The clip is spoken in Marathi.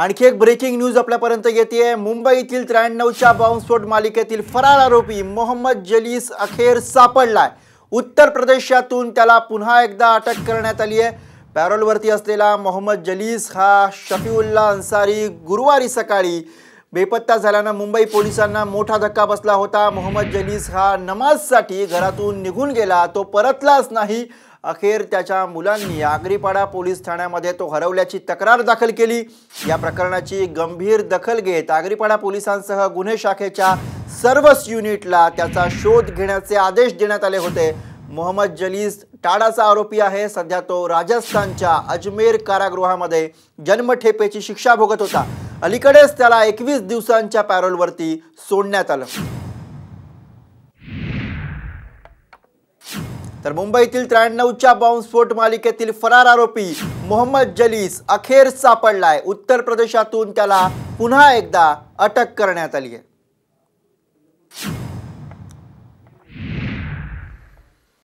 आणखी एक ब्रेकिंग न्यूज आपल्यापर्यंत येते मुंबईतील त्र्याण्णवच्या बाउन्सफोट मालिकेतील फरार आरोपी मोहम्मद जलीस अखेर सापडलाय उत्तर प्रदेशातून त्याला पुन्हा एकदा अटक करण्यात आली आहे पॅरोलवरती असलेला मोहम्मद जलीस हा शफीउल्ला अन्सारी गुरुवारी सकाळी बेपत्ता झाल्यानं मुंबई पोलिसांना मोठा धक्का बसला होता मोहम्मद जलीस हा नमाजसाठी घरातून निघून गेला तो परतलाच नाही अखेर त्याच्या मुलांनी आगरीपाडा पोलीस ठाण्यामध्ये तो हरवल्याची तक्रार दाखल केली या प्रकरणाची गंभीर दखल घेत आगरीपाडा पोलिसांसह गुन्हे शाखेच्या सर्वच युनिटला त्याचा शोध घेण्याचे आदेश देण्यात आले होते मोहम्मद जलीस टाडाचा आरोपी आहे सध्या तो राजस्थानच्या अजमेर कारागृहामध्ये जन्मठेपेची शिक्षा भोगत होता अलीकडेच त्याला एकवीस दिवसांच्या पॅरोलवरती सोडण्यात आलं तर मुंबईतील त्र्याण्णवच्या बॉम्बस्फोट मालिकेतील फरार आरोपी मोहम्मद जलीस अखेर सापडलाय उत्तर प्रदेशातून त्याला पुन्हा एकदा अटक करण्यात आली आहे